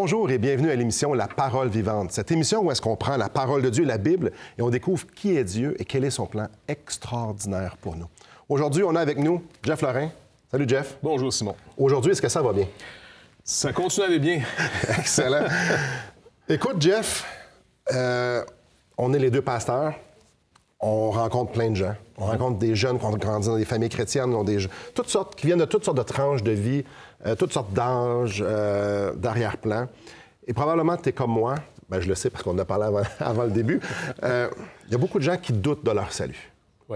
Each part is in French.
Bonjour et bienvenue à l'émission La Parole vivante. Cette émission où est-ce qu'on prend la parole de Dieu, la Bible, et on découvre qui est Dieu et quel est son plan extraordinaire pour nous. Aujourd'hui, on a avec nous Jeff Lorrain. Salut Jeff. Bonjour Simon. Aujourd'hui, est-ce que ça va bien? Ça continue à aller bien. Excellent. Écoute Jeff, euh, on est les deux pasteurs on rencontre plein de gens. On rencontre des jeunes qui ont grandi dans des familles chrétiennes, qui, viennent de toutes sortes de tranches de vie, euh, toutes sortes d'âges, euh, d'arrière-plan. Et probablement, tu es comme moi, ben, je le sais parce qu'on en a parlé avant, le début, euh, il y a beaucoup de gens qui doutent de leur salut.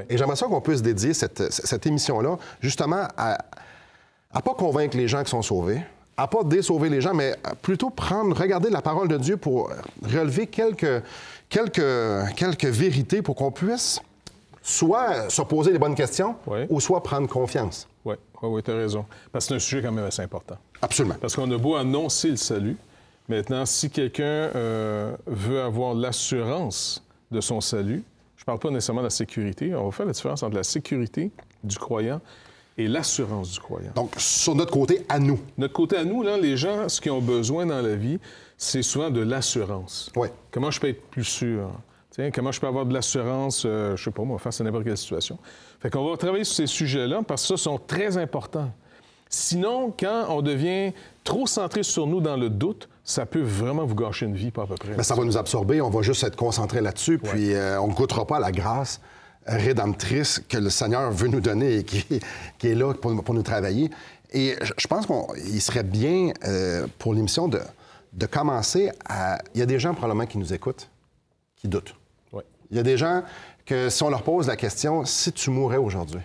Et j'aimerais ça qu'on puisse dédier cette, émission-là justement à, ne pas convaincre les gens qui sont sauvés, à pas désauver les gens, mais plutôt prendre, regarder la parole de Dieu pour relever quelques, quelques, vérités pour qu'on puisse soit se poser les bonnes questions ou soit prendre confiance. Oui, tu as raison. Parce que c'est un sujet quand même assez important. Absolument. Parce qu'on a beau annoncer le salut. Maintenant, si quelqu'un euh, veut avoir l'assurance de son salut, je ne parle pas nécessairement de la sécurité. On va faire la différence entre la sécurité du croyant et l'assurance du croyant. Donc, sur notre côté à nous. Notre côté à nous, là, les gens, ce qu'ils ont besoin dans la vie, c'est souvent de l'assurance. Comment je peux être plus sûr? tiens comment je peux avoir de l'assurance, Je euh, je sais pas moi, face à n'importe quelle situation? Fait qu'on va travailler sur ces sujets-là parce que ça, sont très importants. Sinon, quand on devient trop centré sur nous dans le doute, ça peut vraiment vous gâcher une vie, pas à peu près. Ben, ça va nous absorber, on va juste être concentré là-dessus, puis euh, on ne goûtera pas à la grâce rédemptrice que le Seigneur veut nous donner et qui, qui est là pour, pour, nous travailler. Et je pense qu'il serait bien euh, pour l'émission de, de commencer à... Il y a des gens probablement qui nous écoutent, qui doutent. Il y a des gens que si on leur pose la question, si tu mourais aujourd'hui,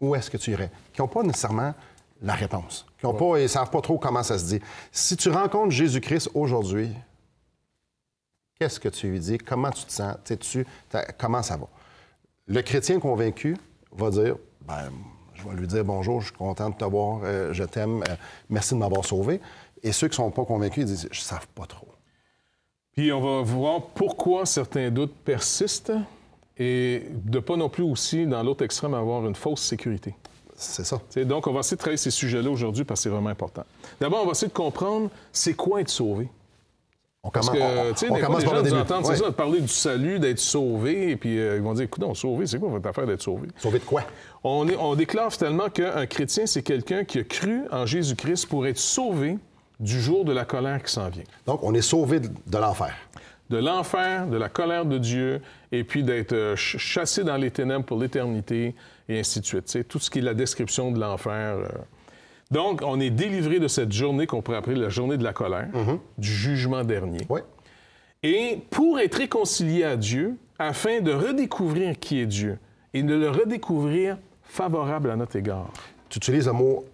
où est-ce que tu irais? Qui n'ont pas nécessairement la réponse, qui ne pas, savent pas trop comment ça se dit. Si tu rencontres Jésus-Christ aujourd'hui, qu'est-ce que tu lui dis? Comment tu te sens? tu comment ça va? Le chrétien convaincu va dire, ben, je vais lui dire bonjour, je suis content de te voir, euh, je t'aime, euh, merci de m'avoir sauvé. Et ceux qui ne sont pas convaincus, ils disent, je ne savent pas trop. Puis on va voir pourquoi certains doutes persistent et de pas non plus aussi, dans l'autre extrême, avoir une fausse sécurité. C'est ça. donc, on va essayer de travailler ces sujets-là aujourd'hui parce que c'est vraiment important. D'abord, on va essayer de comprendre c'est quoi être sauvé. On parce commence, on, commence par entendre, ça, parler du salut, d'être sauvé, et puis euh, ils vont dire, écoute, sauvé, c'est quoi votre affaire d'être sauvé? Sauvé de quoi? On, on déclare finalement qu'un chrétien, c'est quelqu'un qui a cru en Jésus-Christ pour être sauvé du jour de la colère qui s'en vient. Donc, on est sauvé de l'enfer. De l'enfer, de la colère de Dieu, et puis d'être euh, chassé dans les ténèbres pour l'éternité, et ainsi de suite. tout ce qui est la description de l'enfer. Euh. Donc, on est délivré de cette journée qu'on pourrait appeler la journée de la colère, mm-hmm. du jugement dernier. Ouais. Et pour être réconcilié à Dieu, afin de redécouvrir qui est Dieu, et de le redécouvrir favorable à notre égard. Tu utilises un mot,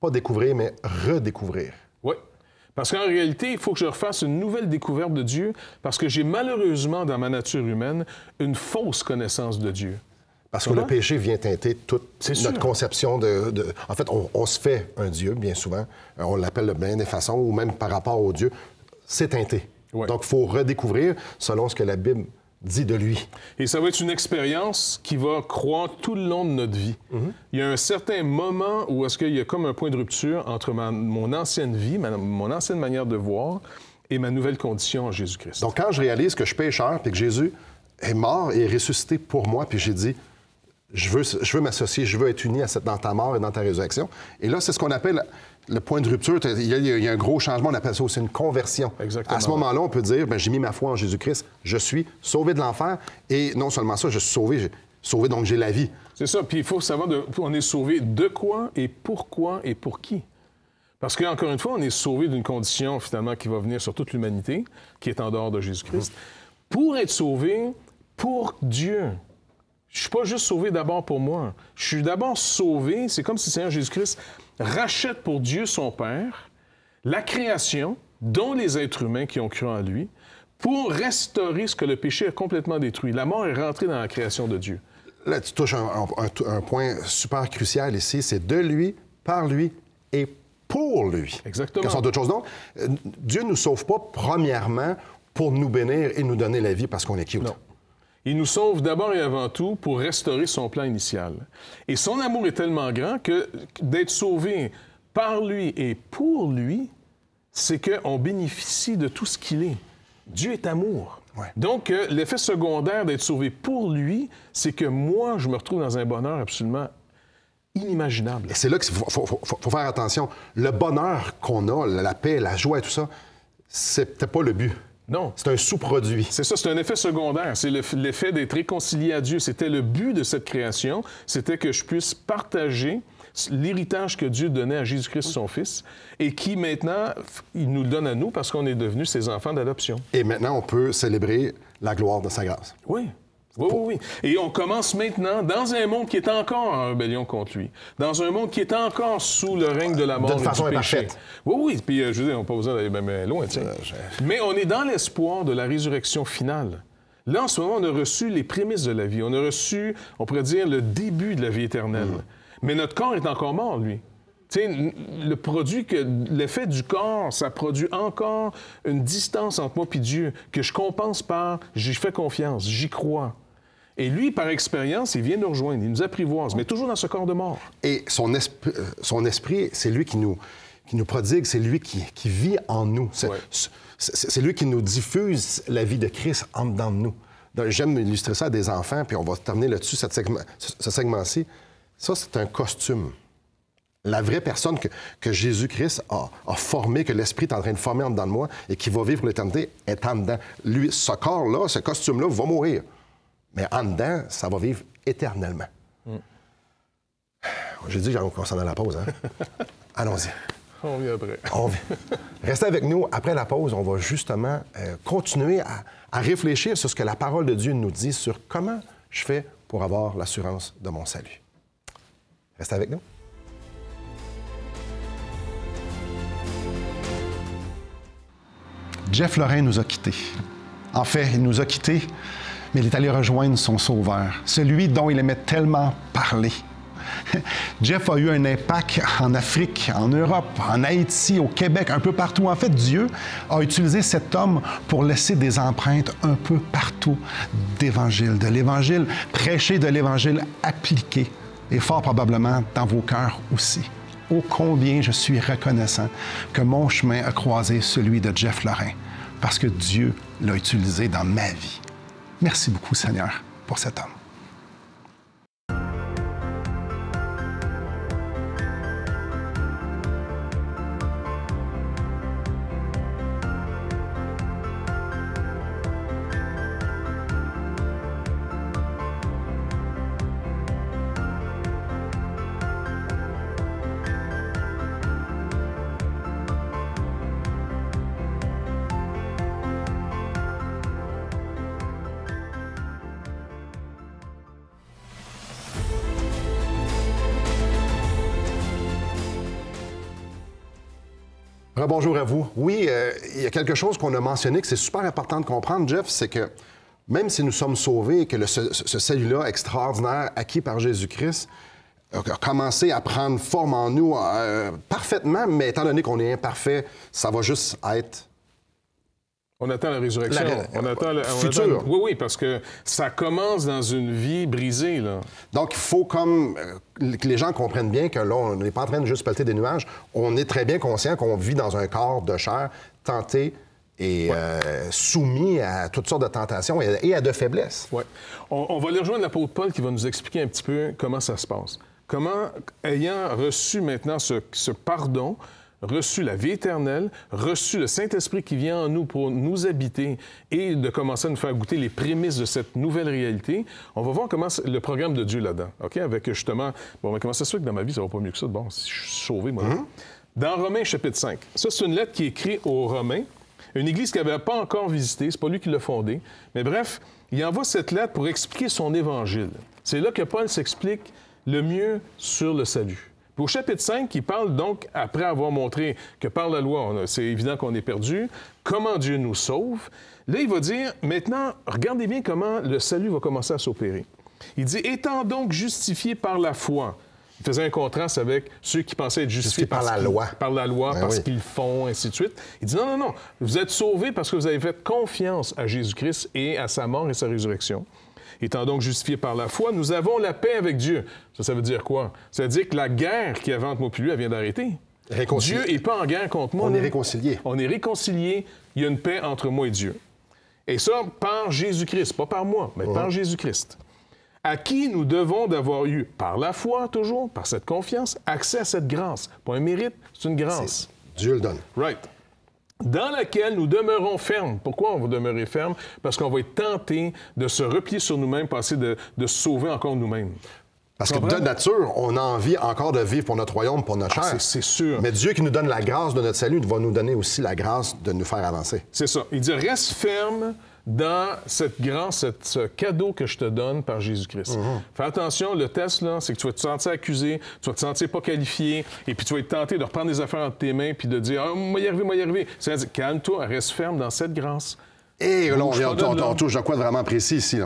pas découvrir, mais redécouvrir. Parce qu'en réalité, il faut que je refasse une nouvelle découverte de Dieu, parce que j'ai malheureusement dans ma nature humaine une fausse connaissance de Dieu. Parce que le péché vient teinter toute notre conception de, En fait, on, se fait un Dieu, bien souvent. Euh, on l'appelle de bien des façons, ou même par rapport au Dieu, c'est teinté. Donc, il faut redécouvrir selon ce que la Bible dit de lui. Et ça va être une expérience qui va croire tout le long de notre vie. Il y a un certain moment où est-ce qu'il y a comme un point de rupture entre mon ancienne vie, mon ancienne manière de voir et ma nouvelle condition en Jésus-Christ. Donc quand je réalise que je suis pécheur puis que Jésus est mort et est ressuscité pour moi, puis j'ai dit, je veux, je veux m'associer, je veux être uni à cette, dans ta mort et dans ta résurrection. Et là, c'est ce qu'on appelle le point de rupture, il y, a, un gros changement, on appelle ça aussi une conversion. À ce moment-là, on peut dire, ben, j'ai mis ma foi en Jésus-Christ, je suis sauvé de l'enfer, et non seulement ça, je suis sauvé, sauvé donc j'ai la vie. C'est ça, puis il faut savoir, de, on est sauvé de quoi et pourquoi et pour qui. Parce qu'encore une fois, on est sauvé d'une condition finalement qui va venir sur toute l'humanité, qui est en dehors de Jésus-Christ. Pour être sauvé, pour Dieu. Je ne suis pas juste sauvé d'abord pour moi. Je suis d'abord sauvé, c'est comme si le Seigneur Jésus-Christ rachète pour Dieu son Père la création, dont les êtres humains qui ont cru en lui, pour restaurer ce que le péché a complètement détruit. La mort est rentrée dans la création de Dieu. Là, tu touches un, point super crucial ici, c'est de lui, par lui et pour lui. Exactement. Ce sont d'autres choses. Donc, euh, Dieu ne nous sauve pas, premièrement, pour nous bénir et nous donner la vie parce qu'on est ou Non. Il nous sauve d'abord et avant tout pour restaurer son plan initial. Et son amour est tellement grand que d'être sauvé par lui et pour lui, c'est qu'on bénéficie de tout ce qu'il est. Dieu est amour. Donc, euh, l'effet secondaire d'être sauvé pour lui, c'est que moi, je me retrouve dans un bonheur absolument inimaginable. Et c'est là qu'il faut, faire attention. Le bonheur qu'on a, la paix, la joie et tout ça, c'est peut-être pas le but. Non. C'est un sous-produit. C'est ça, c'est un effet secondaire. C'est l'effet d'être réconcilié à Dieu. C'était le but de cette création. C'était que je puisse partager l'héritage que Dieu donnait à Jésus-Christ, son Fils, et qui maintenant, il nous le donne à nous parce qu'on est devenus ses enfants d'adoption. Et maintenant, on peut célébrer la gloire de sa grâce. Oui. Oui, oui, oui. Et on commence maintenant dans un monde qui est encore en rébellion contre lui, dans un monde qui est encore sous le règne de la mort. toute façon Oui, oui. Puis, euh, je veux dire, on n'a pas besoin d'aller euh, loin, Mais on est dans l'espoir de la résurrection finale. Là, en ce moment, on a reçu les prémices de la vie. On a reçu, on pourrait dire, le début de la vie éternelle. Mm. Mais notre corps est encore mort, lui. sais, le produit que l'effet du corps, ça produit encore une distance entre moi et Dieu que je compense par j'y fais confiance, j'y crois. Et lui, par expérience, il vient nous rejoindre, il nous apprivoise, mais toujours dans ce corps de mort. Et son, euh, esprit, c'est lui qui nous, prodigue, c'est lui qui... vit en nous. C'est lui qui nous diffuse la vie de Christ en dedans de nous. J'aime illustrer ça à des enfants, puis on va terminer là-dessus, segment... ce segment-ci. Ça, c'est un costume. La vraie personne que, Jésus-Christ a, a formée, que l'Esprit est en train de former en dedans de moi et qui va vivre pour l'éternité, est en dedans. Lui, ce corps-là, ce costume-là va mourir. Mais en dedans, ça va vivre éternellement. Hmm. J'ai dit qu'on s'en dans la pause. Hein. Allons-y. On vient après. Restez avec nous. Après la pause, on va justement euh, continuer à, réfléchir sur ce que la parole de Dieu nous dit sur comment je fais pour avoir l'assurance de mon salut. Restez avec nous. Jeff Lorraine nous a quittés. En fait, il nous a quittés mais il est allé rejoindre son sauveur, celui dont il aimait tellement parler. Jeff a eu un impact en Afrique, en Europe, en Haïti, au Québec, un peu partout. En fait, Dieu a utilisé cet homme pour laisser des empreintes un peu partout d'évangile, de l'évangile prêché, de l'évangile appliqué, et fort probablement dans vos cœurs aussi. Oh combien je suis reconnaissant que mon chemin a croisé celui de Jeff Lorrain, parce que Dieu l'a utilisé dans ma vie. Merci beaucoup, Seigneur, pour cet homme. Bonjour à vous. Oui, euh, il y a quelque chose qu'on a mentionné que c'est super important de comprendre, Jeff, c'est que même si nous sommes sauvés et que ce, ce là extraordinaire acquis par Jésus-Christ a commencé à prendre forme en nous euh, parfaitement, mais étant donné qu'on est imparfait, ça va juste être on attend la résurrection. On attend le Futur. Oui, oui, parce que ça commence dans une vie brisée. Là. Donc, il faut comme euh, que les gens comprennent bien que là, on n'est pas en train de juste paleter des nuages. On est très bien conscient qu'on vit dans un corps de chair tenté et euh, soumis à toutes sortes de tentations et, à de faiblesses. Oui. On, va aller rejoindre l'apôtre Paul qui va nous expliquer un petit peu comment ça se passe. Comment, ayant reçu maintenant ce pardon, reçu la vie éternelle, reçu le Saint-Esprit qui vient en nous pour nous habiter et de commencer à nous faire goûter les prémices de cette nouvelle réalité, on va voir comment le programme de Dieu là-dedans. OK? Avec justement, bon, mais comment ça se que dans ma vie, ça va pas mieux que ça? Bon, je suis sauvé, moi. Mm-hmm. Dans Romains, chapitre 5. Ça, c'est une lettre qui est écrite aux Romains, une église qu'il n'avait pas encore visitée. C'est pas lui qui l'a fondée. Mais bref, il envoie cette lettre pour expliquer son évangile. C'est là que Paul s'explique le mieux sur le salut. Au chapitre 5, qui parle donc, après avoir montré que par la loi, c'est évident qu'on est perdu, comment Dieu nous sauve, là, il va dire, maintenant, regardez bien comment le salut va commencer à s'opérer. Il dit, étant donc justifié par la foi, il faisait un contraste avec ceux qui pensaient être justifiés par, la loi. Par la loi, ben parce qu'ils font, ainsi de suite. Il dit non, non, non, vous êtes sauvés parce que vous avez fait confiance à Jésus-Christ et à sa mort et sa résurrection étant donc justifié par la foi, nous avons la paix avec Dieu. Ça, ça veut dire quoi? Ça veut dire que la guerre qui avait entre moi et lui, elle vient d'arrêter. Dieu n'est pas en guerre contre moi. On est réconcilié. On est réconcilié. Il y a une paix entre moi et Dieu. Et ça, par Jésus-Christ, pas par moi, mais par mhm. Jésus-Christ, à qui nous devons d'avoir eu, par la foi toujours, par cette confiance, accès à cette grâce. Pas un mérite, c'est une grâce. Dieu le donne. Right dans laquelle nous demeurons fermes. Pourquoi on va demeurer ferme? Parce qu'on va être tenté de se replier sur nous-mêmes, passer de, de sauver encore nous-mêmes. Parce que de nature, on a envie encore de vivre pour notre royaume, pour notre ah, chair. c'est sûr. Mais Dieu qui nous donne la grâce de notre salut va nous donner aussi la grâce de nous faire avancer. C'est ça. Il dit reste ferme, dans cette grâce, ce cadeau que je te donne par Jésus-Christ. Mhm. Fais attention, le test, là, c'est que tu vas te sentir accusé, tu vas te sentir pas qualifié, et puis tu vas être tenté de reprendre des affaires entre tes mains, puis de dire, ah, moi y arriver, moi y arriver. C'est-à-dire, calme-toi, reste ferme dans cette grâce. Et là, on, vient quoi vraiment précis ici,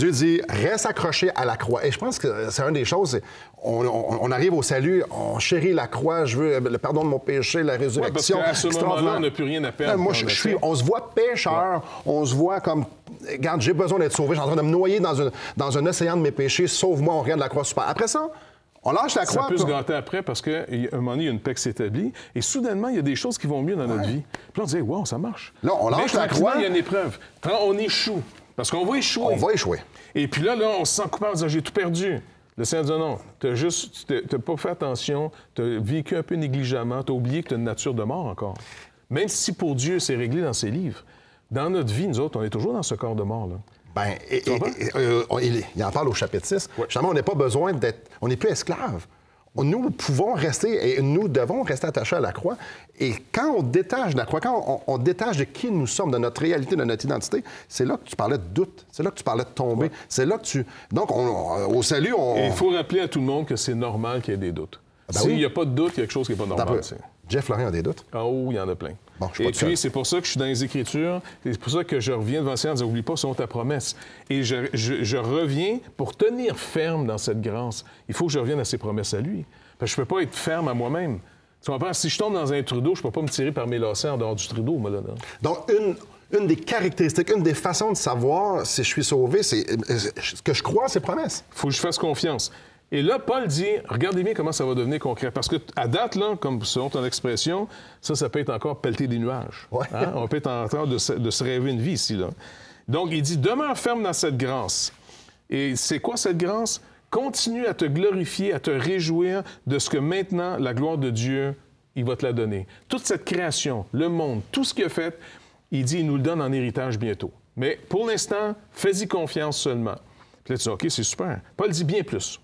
Dieu dit, reste accroché à la croix. Et je pense que c'est une des choses, on, arrive au salut, on chérit la croix, je veux le pardon de mon péché, la résurrection. à ce moment-là, on n'a plus rien à perdre. Ben, moi, je, suis, on se voit pécheur, on se voit comme, regarde, j'ai besoin d'être sauvé, je suis en train de me noyer dans, dans un océan de mes péchés, sauve-moi, on regarde la croix super. Après ça, on lâche la croix. Ça peut se après parce qu'à un moment donné, il y a une paix qui s'établit et soudainement, il y a des choses qui vont mieux dans notre vie. Puis là, on dit, wow, ça marche. Là, on lâche la croix. Il y a une épreuve. Quand on échoue, parce qu'on va échouer. On va échouer. Et puis là, là on se sent coupable en disant ah, j'ai tout perdu. Le Seigneur dit non, t'as juste, pas fait attention, tu as vécu un peu négligemment, as oublié que tu as une nature de mort encore. Même si pour Dieu, c'est réglé dans ses livres. Dans notre vie, nous autres, on est toujours dans ce corps de mort, là. Bien, il, en parle au chapitre 6. on n'est pas besoin d'être. On n'est plus esclave nous pouvons rester et nous devons rester attachés à la croix. Et quand on détache de la croix, quand on, détache de qui nous sommes, de notre réalité, de notre identité, c'est là que tu parlais de doute, c'est là que tu parlais de tomber, c'est là que tu... Donc, au salut, on... Il faut rappeler à tout le monde que c'est normal qu'il y ait des doutes. Ah ben S'il n'y a pas de doute, il y a quelque chose qui n'est pas normal. Jeff Lorrain a des doutes? Ah, oh, il y en a plein. et puis, c'est pour ça que je suis dans les Écritures. C'est pour ça que je reviens devant le Seigneur en disant Oublie pas, selon ta promesse. Et je, reviens pour tenir ferme dans cette grâce. Il faut que je revienne à ses promesses à lui. Parce que je ne peux pas être ferme à moi-même. Tu Si je tombe dans un trudeau, je ne peux pas me tirer par mes lacets en dehors du trudeau. moi, là. Donc, une, des caractéristiques, une des façons de savoir si je suis sauvé, c'est euh, ce que je crois à ses promesses. Il faut que je fasse confiance. Et là, Paul dit, regardez bien comment ça va devenir concret. Parce que à date, là, comme selon ton expression, ça, ça peut être encore pelleter des nuages. Hein? On peut être en train de se, rêver une vie ici. Donc, il dit, demeure ferme dans cette grâce. Et c'est quoi cette grâce? Continue à te glorifier, à te réjouir de ce que maintenant la gloire de Dieu, il va te la donner. Toute cette création, le monde, tout ce qu'il a fait, il dit, il nous le donne en héritage bientôt. Mais pour l'instant, fais-y confiance seulement. Puis là, tu dis, OK, c'est super. Paul dit bien plus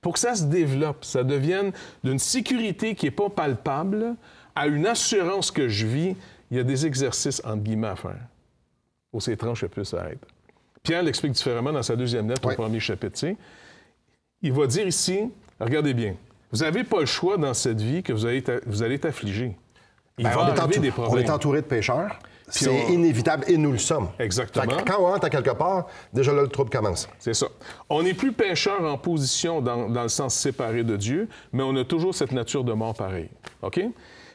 pour que ça se développe, ça devienne d'une sécurité qui n'est pas palpable à une assurance que je vis, il y a des exercices, entre guillemets, à faire pour que plus s'arrêter. Pierre l'explique différemment dans sa deuxième lettre, au premier chapitre. Il va dire ici, regardez bien, vous n'avez pas le choix dans cette vie que vous allez, vous allez Il ben, va des problèmes. on est entouré de pêcheurs. C'est inévitable et nous le sommes. Exactement. quand on rentre à quelque part, déjà là, le trouble commence. C'est ça. On n'est plus pêcheur en position dans, le sens séparé de Dieu, mais on a toujours cette nature de mort pareille. OK?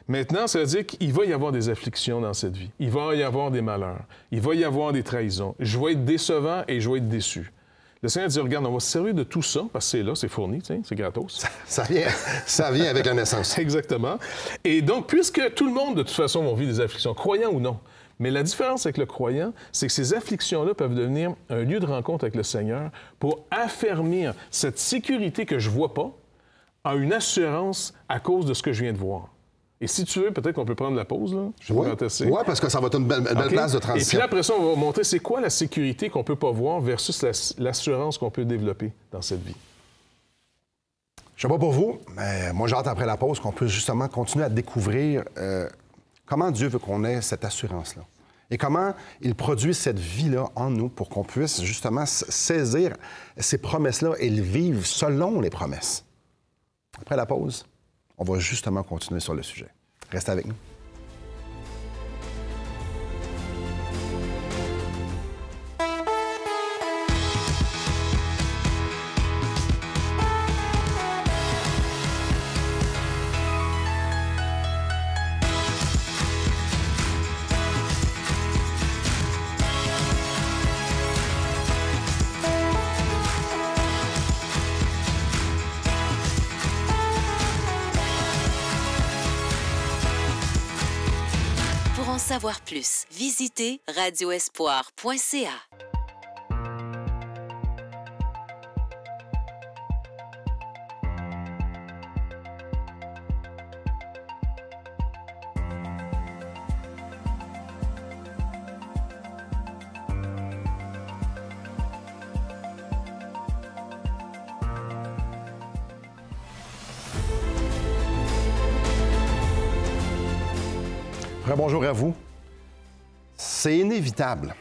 Maintenant, ça veut dire qu'il va y avoir des afflictions dans cette vie. Il va y avoir des malheurs. Il va y avoir des trahisons. Je vais être décevant et je vais être déçu. Le Seigneur dit, regarde, on va se servir de tout ça, parce que c'est là, c'est fourni, c'est gratos. Ça, vient, ça vient avec la naissance. Exactement. Et donc, puisque tout le monde, de toute façon, va vivre des afflictions, croyant ou non, mais la différence avec le croyant, c'est que ces afflictions-là peuvent devenir un lieu de rencontre avec le Seigneur pour affermir cette sécurité que je ne vois pas à une assurance à cause de ce que je viens de voir. Et si tu veux, peut-être qu'on peut prendre la pause. Là. Je vais oui. oui, parce que ça va être une belle, place de transition. Et puis après ça, on va montrer c'est quoi la sécurité qu'on ne peut pas voir versus l'assurance qu'on peut développer dans cette vie. Je ne sais pas pour vous, mais moi, j'entends après la pause qu'on peut justement continuer à découvrir euh, Comment Dieu veut qu'on ait cette assurance-là? Et comment il produit cette vie-là en nous pour qu'on puisse justement saisir ces promesses-là et le vivre selon les promesses. Après la pause, on va justement continuer sur le sujet. Restez avec nous. en savoir plus, visitez radioespoir.ca. Bonjour à vous. C'est inévitable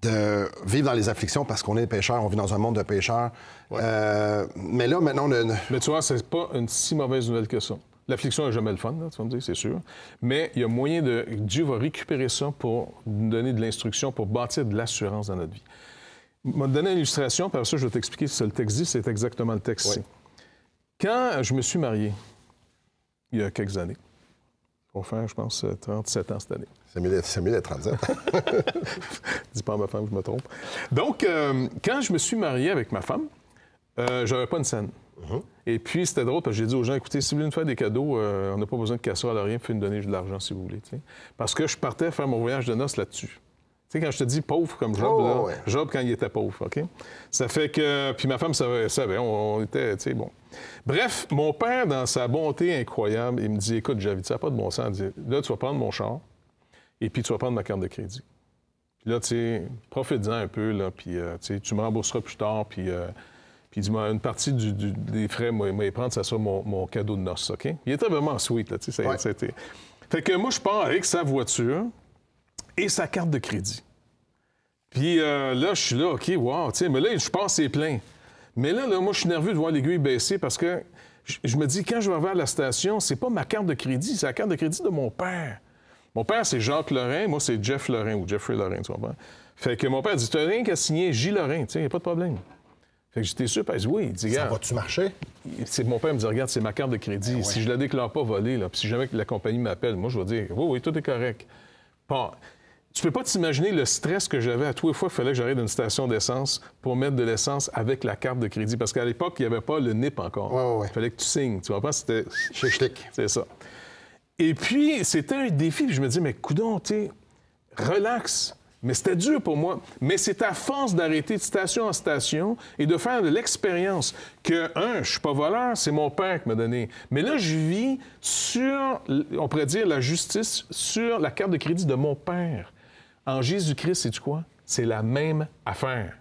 de vivre dans les afflictions parce qu'on est pêcheurs, on vit dans un monde de pêcheurs. Euh, mais là, maintenant, Mais tu vois, c'est pas une si mauvaise nouvelle que ça. L'affliction n'est jamais le fun, tu vas me dire, c'est sûr. Mais il y a moyen de. Dieu va récupérer ça pour nous donner de l'instruction, pour bâtir de l'assurance dans notre vie. Je vais te donner une illustration, parce que je vais t'expliquer si le texte dit, c'est exactement le texte Quand je me suis marié, il y a quelques années, enfin faire, je pense, 37 euh, ans cette année. Samuel 37. Dis pas à ma femme que je me trompe. Donc, euh, quand je me suis marié avec ma femme, euh, j'avais pas une scène. Mm-hmm. Et puis, c'était drôle parce que j'ai dit aux gens, écoutez, si vous voulez nous faire des cadeaux, euh, on n'a pas besoin de casser à rien, pouvez nous donner de l'argent si vous voulez. Parce que je partais faire mon voyage de noces là-dessus quand je te dis pauvre comme Job, oh, Job quand il était pauvre, OK? Ça fait que. Puis ma femme savait, on, était, tu sais, bon. Bref, mon père, dans sa bonté incroyable, il me dit Écoute, dit ça pas de bon sens. Il dit, là, tu vas prendre mon char et puis tu vas prendre ma carte de crédit. Puis là, tu sais, profite-en un peu, là, puis euh, tu sais, me rembourseras plus tard, puis. Euh, puis dit, une partie des frais, moi, il prendre, ça sera mon, cadeau de noces, OK? Il était vraiment sweet, là, tu sais, ça, Fait que moi, je pars avec sa voiture et sa carte de crédit. Puis euh, là, je suis là, OK, wow, tu sais, mais là, je pense c'est plein. Mais là, là, moi, je suis nerveux de voir l'aiguille baisser parce que je me dis, quand je vais vers la station, c'est pas ma carte de crédit, c'est la carte de crédit de mon père. Mon père, c'est Jacques Lorrain, moi, c'est Jeff Lorrain ou Jeffrey Lorrain, tu comprends? Fait que mon père dit, t'as rien qu'à signer J. Lorrain, tu sais, y a pas de problème. Fait que j'étais sûr, parce que oui, il dit, regarde. Ça va-tu marcher? Mon père me dit, regarde, c'est ma carte de crédit. Ben si je la déclare pas volée, là, puis si jamais la compagnie m'appelle, moi, je vais dire, oui, oui, tout est correct. Tu peux pas t'imaginer le stress que j'avais à tous les fois. Il fallait que j'arrive d'une station d'essence pour mettre de l'essence avec la carte de crédit. Parce qu'à l'époque, il n'y avait pas le NIP encore. Il fallait que tu signes. Tu comprends? C'était. C'est ça. Et puis, c'était un défi. je me dis, mais coudon, tu relax. Mais c'était dur pour moi. Mais c'est à force d'arrêter de station en station et de faire de l'expérience que, un, je suis pas voleur, c'est mon père qui m'a donné. Mais là, je vis sur, on pourrait dire, la justice sur la carte de crédit de mon père. En Jésus-Christ, c'est quoi? C'est la même affaire.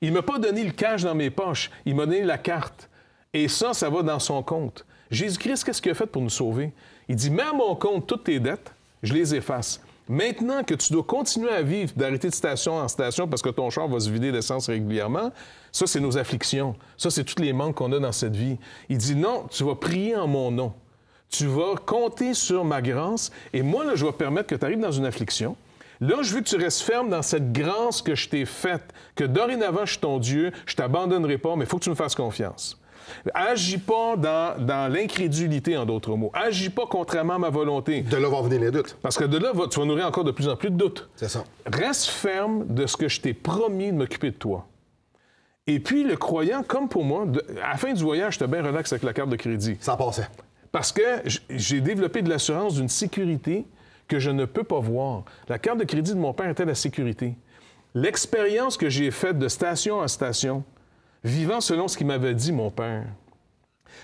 Il ne m'a pas donné le cash dans mes poches, il m'a donné la carte. Et ça, ça va dans son compte. Jésus-Christ, qu'est-ce qu'il a fait pour nous sauver? Il dit, mets à mon compte toutes tes dettes, je les efface. Maintenant que tu dois continuer à vivre, d'arrêter de station en station parce que ton char va se vider d'essence régulièrement, ça, c'est nos afflictions. Ça, c'est tous les manques qu'on a dans cette vie. Il dit, non, tu vas prier en mon nom. Tu vas compter sur ma grâce et moi, là, je vais permettre que tu arrives dans une affliction Là, je veux que tu restes ferme dans cette grâce que je t'ai faite, que dorénavant, je suis ton Dieu, je t'abandonnerai pas, mais il faut que tu me fasses confiance. Agis pas dans, l'incrédulité, en d'autres mots. Agis pas contrairement à ma volonté. De là vont venir les doutes. Parce que de là, tu vas nourrir encore de plus en plus de doutes. C'est ça. Reste ferme de ce que je t'ai promis de m'occuper de toi. Et puis, le croyant, comme pour moi, à la fin du voyage, te bien relax avec la carte de crédit. Ça passait. Parce que j'ai développé de l'assurance d'une sécurité que je ne peux pas voir. La carte de crédit de mon père était la sécurité. L'expérience que j'ai faite de station en station, vivant selon ce qu'il m'avait dit mon père,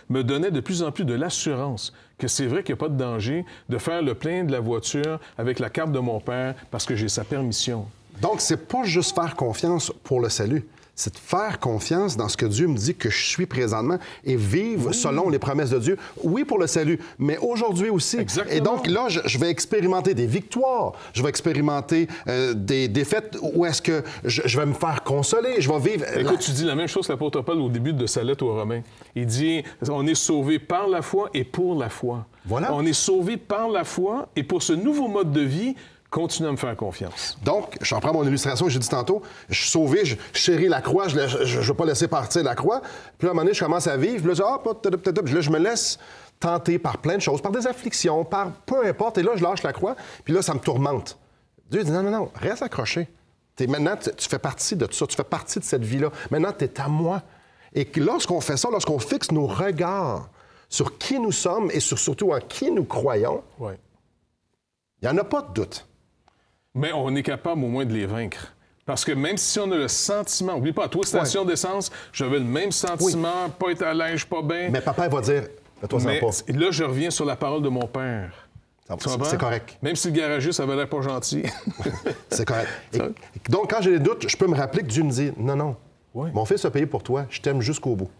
me donnait de plus en plus de l'assurance que c'est vrai qu'il n'y a pas de danger de faire le plein de la voiture avec la carte de mon père parce que j'ai sa permission. Donc, c'est pas juste faire confiance pour le salut c'est de faire confiance dans ce que Dieu me dit que je suis présentement et vivre selon les promesses de Dieu. Oui, pour le salut, mais aujourd'hui aussi. Et donc là, je, vais expérimenter des victoires, je vais expérimenter euh, des défaites où est-ce que je, vais me faire consoler, je vais vivre. Écoute, tu dis la même chose que l'apôtre Paul au début de sa lettre aux Romains. Il dit on est sauvé par la foi et pour la foi. Voilà. On est sauvé par la foi et pour ce nouveau mode de vie, Continue à me faire confiance. Donc, je reprends mon illustration j'ai dit tantôt. Je suis sauvé, je chéris la croix, je ne veux pas laisser partir la croix. Puis à un moment donné, je commence à vivre. Puis là, je, me laisse tenter par plein de choses, par des afflictions, par peu importe. Et là, je lâche la croix. Puis là, ça me tourmente. Dieu dit non, non, non, reste accroché. maintenant, tu, fais partie de ça. Tu fais partie de cette vie-là. Maintenant, tu es à moi. Et lorsqu'on fait ça, lorsqu'on fixe nos regards sur qui nous sommes et surtout en qui nous croyons, il n'y en a pas de doute mais on est capable au moins de les vaincre. Parce que même si on a le sentiment, oublie pas, toi, station d'essence, j'avais le même sentiment, pas être à l'aise, pas bien. Mais papa, il va dire, toi, mais pas. Là, je reviens sur la parole de mon père. C'est correct. Même si le garagiste, ça avait l'air pas gentil. c'est correct. donc, quand j'ai des doutes, je peux me rappeler que Dieu me dit Non, non, mon fils a payé pour toi, je t'aime jusqu'au bout.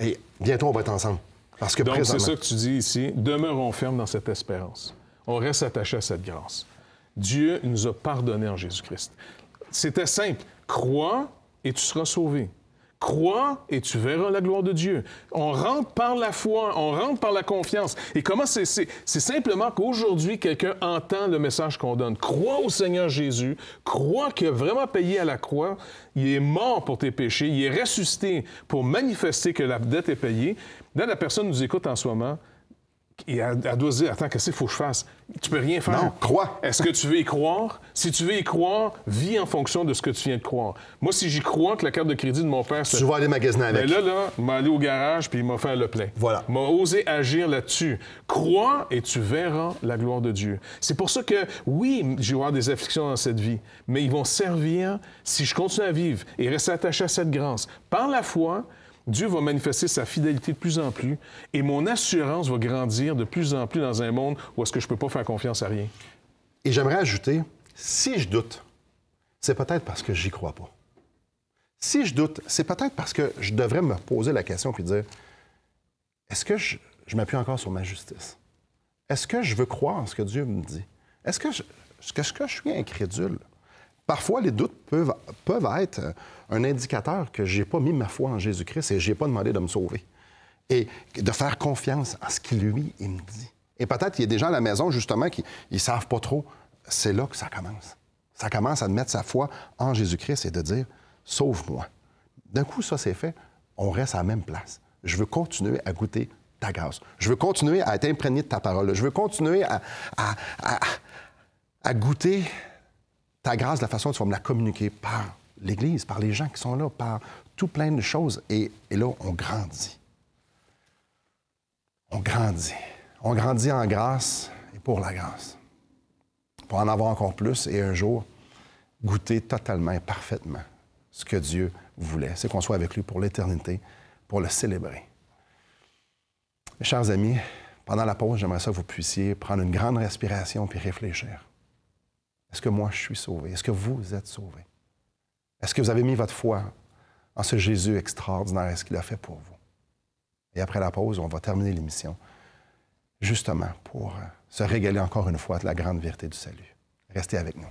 Et bientôt, on va être ensemble. Parce que Donc, c'est ça que tu dis ici demeurons ferme dans cette espérance. On reste attaché à cette grâce. Dieu nous a pardonné en Jésus-Christ. C'était simple. Crois et tu seras sauvé. Crois et tu verras la gloire de Dieu. On rentre par la foi, on rentre par la confiance. Et comment c'est? C'est simplement qu'aujourd'hui, quelqu'un entend le message qu'on donne. Crois au Seigneur Jésus, crois qu'il a vraiment payé à la croix, il est mort pour tes péchés, il est ressuscité pour manifester que la dette est payée. Là, la personne nous écoute en ce moment, et elle, doit se dire, attends, qu'est-ce qu'il faut que je fasse? Tu peux rien faire. Non, crois. Est-ce que tu veux y croire? Si tu veux y croire, vis en fonction de ce que tu viens de croire. Moi, si j'y crois que la carte de crédit de mon père... Tu vas aller magasiner avec. Mais ben là, là, m'a allé au garage, puis il m'a fait le plein. Voilà. M'a osé agir là-dessus. Crois et tu verras la gloire de Dieu. C'est pour ça que, oui, j'ai avoir des afflictions dans cette vie, mais ils vont servir si je continue à vivre et rester attaché à cette grâce. Par la foi, Dieu va manifester sa fidélité de plus en plus et mon assurance va grandir de plus en plus dans un monde où est-ce que je ne peux pas faire confiance à rien. Et j'aimerais ajouter, si je doute, c'est peut-être parce que j'y crois pas. Si je doute, c'est peut-être parce que je devrais me poser la question puis dire, est-ce que je, m'appuie encore sur ma justice? Est-ce que je veux croire en ce que Dieu me dit? Est-ce que, je, est -ce que je suis incrédule? Parfois, les doutes peuvent, être euh, un indicateur que j'ai pas mis ma foi en Jésus-Christ et j'ai pas demandé de me sauver. Et de faire confiance en ce qu'il, lui, il me dit. Et peut-être qu'il y a des gens à la maison, justement, qui ne savent pas trop. C'est là que ça commence. Ça commence à mettre sa foi en Jésus-Christ et de dire, sauve-moi. D'un coup, ça, c'est fait. On reste à la même place. Je veux continuer à goûter ta grâce. Je veux continuer à être imprégné de ta parole. Je veux continuer à, à, à goûter ta grâce, la façon dont tu vas me la communiquer par l'Église, par les gens qui sont là, par tout plein de choses. Et, là, on grandit. On grandit. On grandit en grâce et pour la grâce. Pour en avoir encore plus et un jour goûter totalement et parfaitement ce que Dieu voulait. C'est qu'on soit avec lui pour l'éternité, pour le célébrer. Mes chers amis, pendant la pause, j'aimerais ça que vous puissiez prendre une grande respiration puis réfléchir. Est-ce que moi, je suis sauvé? Est-ce que vous êtes sauvé? Est-ce que vous avez mis votre foi en ce Jésus extraordinaire et ce qu'il a fait pour vous? Et après la pause, on va terminer l'émission, justement, pour euh, se régaler encore une fois de la grande vérité du salut. Restez avec nous.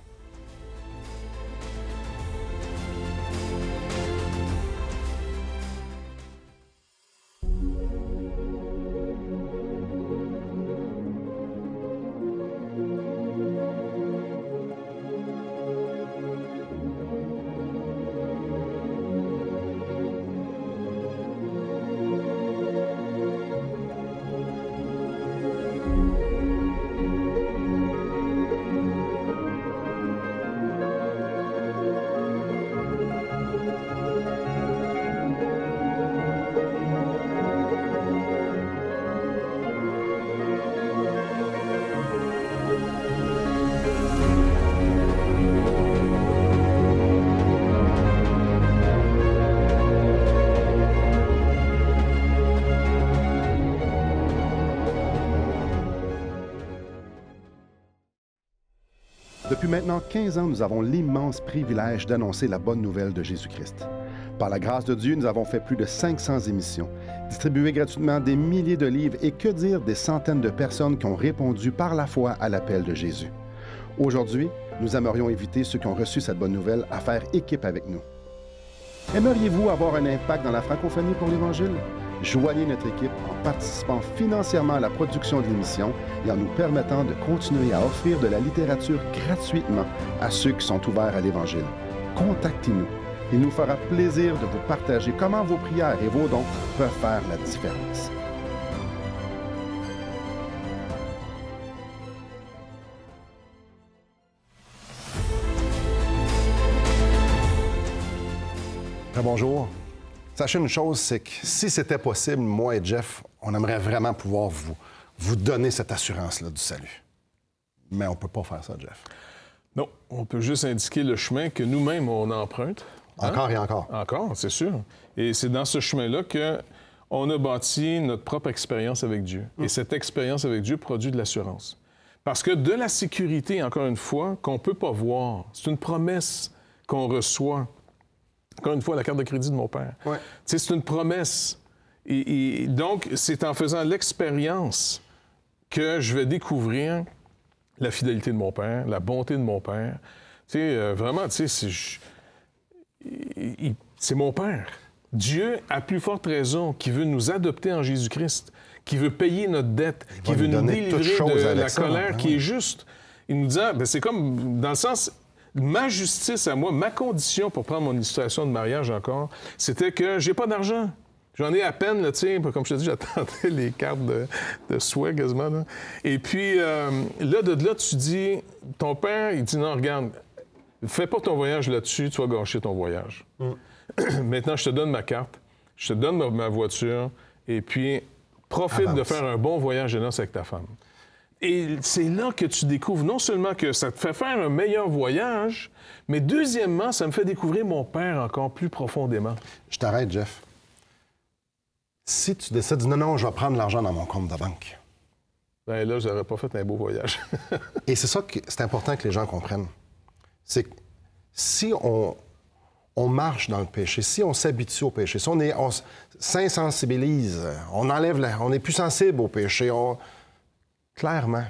maintenant 15 ans, nous avons l'immense privilège d'annoncer la bonne nouvelle de Jésus-Christ. Par la grâce de Dieu, nous avons fait plus de 500 émissions, distribué gratuitement des milliers de livres et que dire des centaines de personnes qui ont répondu par la foi à l'appel de Jésus. Aujourd'hui, nous aimerions inviter ceux qui ont reçu cette bonne nouvelle à faire équipe avec nous. Aimeriez-vous avoir un impact dans la francophonie pour l'Évangile? Joignez notre équipe en participant financièrement à la production de l'émission et en nous permettant de continuer à offrir de la littérature gratuitement à ceux qui sont ouverts à l'Évangile. Contactez-nous. Il nous fera plaisir de vous partager comment vos prières et vos dons peuvent faire la différence. Très ah, bonjour. Sachez une chose, c'est que si c'était possible, moi et Jeff, on aimerait vraiment pouvoir vous, vous donner cette assurance-là du salut. Mais on ne peut pas faire ça, Jeff. Non, on peut juste indiquer le chemin que nous-mêmes, on emprunte. Hein? Encore et encore. Encore, c'est sûr. Et c'est dans ce chemin-là qu'on a bâti notre propre expérience avec Dieu. Et mm. cette expérience avec Dieu produit de l'assurance. Parce que de la sécurité, encore une fois, qu'on ne peut pas voir, c'est une promesse qu'on reçoit. Encore une fois, la carte de crédit de mon père. C'est une promesse. Et, donc, c'est en faisant l'expérience que je vais découvrir la fidélité de mon père, la bonté de mon père. Tu sais, euh, vraiment, tu sais, c'est mon père. Dieu, a plus forte raison, qui veut nous adopter en Jésus-Christ, qui veut payer notre dette, qui veut nous délivrer de la colère qui ah est juste. Il nous dit, ah, ben, c'est comme, dans le sens, ma justice à moi, ma condition pour prendre mon illustration de mariage encore, c'était que j'ai pas d'argent. J'en ai à peine, là, tiens, comme je te dis, j'attendais les cartes de, de souhait quasiment. Et puis, euh, là, de, là, tu dis, ton père, il dit, non, regarde, fais pas ton voyage là-dessus, tu vas gâcher ton voyage. Mm. Maintenant, je te donne ma carte, je te donne ma, voiture, et puis profite de faire un bon voyage de noces avec ta femme. Et c'est là que tu découvres non seulement que ça te fait faire un meilleur voyage, mais deuxièmement, ça me fait découvrir mon père encore plus profondément. Je t'arrête, Jeff. Si tu décides, non, non, je vais prendre l'argent dans mon compte de banque. Ben là, j'aurais pas fait un beau voyage. Et c'est ça que c'est important que les gens comprennent. C'est que si on, marche dans le péché, si on s'habitue au péché, si on s'insensibilise, on, on enlève la, on est plus sensible au péché, on, clairement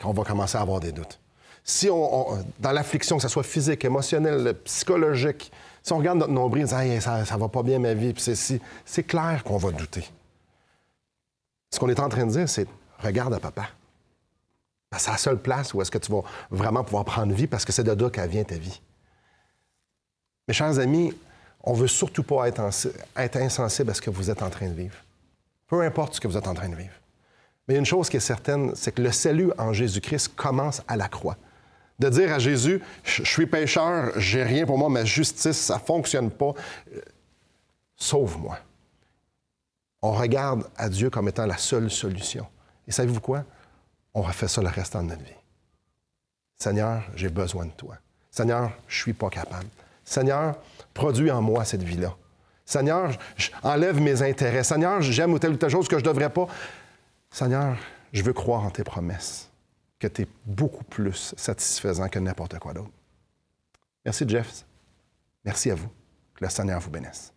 qu'on va commencer à avoir des doutes. Si on, dans l'affliction, que ce soit physique, émotionnelle, psychologique, si on regarde notre nombril, on dit ça, ça va pas bien ma vie, c'est si, c'est clair qu'on va douter. Ce qu'on est en train de dire, c'est regarde à papa. C'est la seule place où est-ce que tu vas vraiment pouvoir prendre vie parce que c'est de là qu'elle vient ta vie. Mes chers amis, on ne veut surtout pas être insensible à ce que vous êtes en train de vivre. Peu importe ce que vous êtes en train de vivre. Mais une chose qui est certaine, c'est que le salut en Jésus-Christ commence à la croix. De dire à Jésus, je suis pécheur, j'ai rien pour moi, ma justice, ça fonctionne pas, euh, sauve-moi. On regarde à Dieu comme étant la seule solution. Et savez-vous quoi? On refait ça le restant de notre vie. Seigneur, j'ai besoin de toi. Seigneur, je suis pas capable. Seigneur, produis en moi cette vie-là. Seigneur, enlève mes intérêts. Seigneur, j'aime ou telle ou telle chose que je ne devrais pas. Seigneur, je veux croire en tes promesses, que tu es beaucoup plus satisfaisant que n'importe quoi d'autre. Merci, Jeff. Merci à vous. Que le Seigneur vous bénisse.